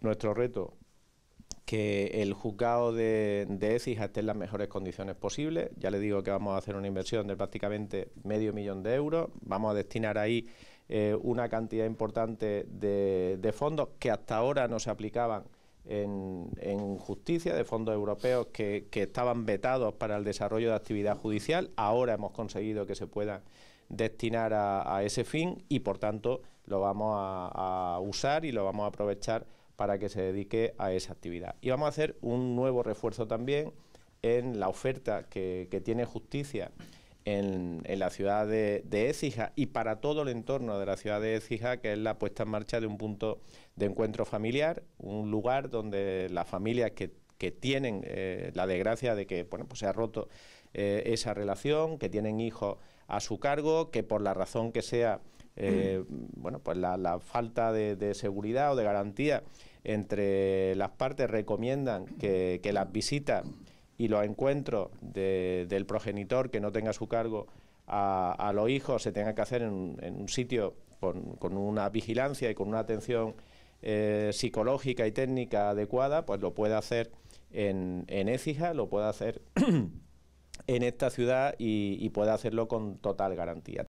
nuestro reto que el juzgado de, de esté en las mejores condiciones posibles. Ya le digo que vamos a hacer una inversión de prácticamente medio millón de euros. Vamos a destinar ahí eh, una cantidad importante de, fondos que hasta ahora no se aplicaban en, justicia, de fondos europeos que, estaban vetados para el desarrollo de actividad judicial. Ahora hemos conseguido que se puedan destinar a, ese fin y por tanto lo vamos a, usar y lo vamos a aprovechar para que se dedique a esa actividad. Y vamos a hacer un nuevo refuerzo también en la oferta que, tiene justicia en, la ciudad de, de, Écija y para todo el entorno de la ciudad de Écija, que es la puesta en marcha de un punto de encuentro familiar, un lugar donde las familias que, tienen eh, la desgracia de que bueno, pues se ha roto eh, esa relación, que tienen hijos a su cargo, que por la razón que sea, eh, mm. bueno, pues la, falta de seguridad o de garantía entre las partes recomiendan que, las visitas y los encuentros del progenitor que no tenga su cargo a, los hijos se tengan que hacer en, un sitio con, una vigilancia y con una atención eh, psicológica y técnica adecuada, pues lo puede hacer en, en Écija, lo puede hacer en esta ciudad y puede hacerlo con total garantía.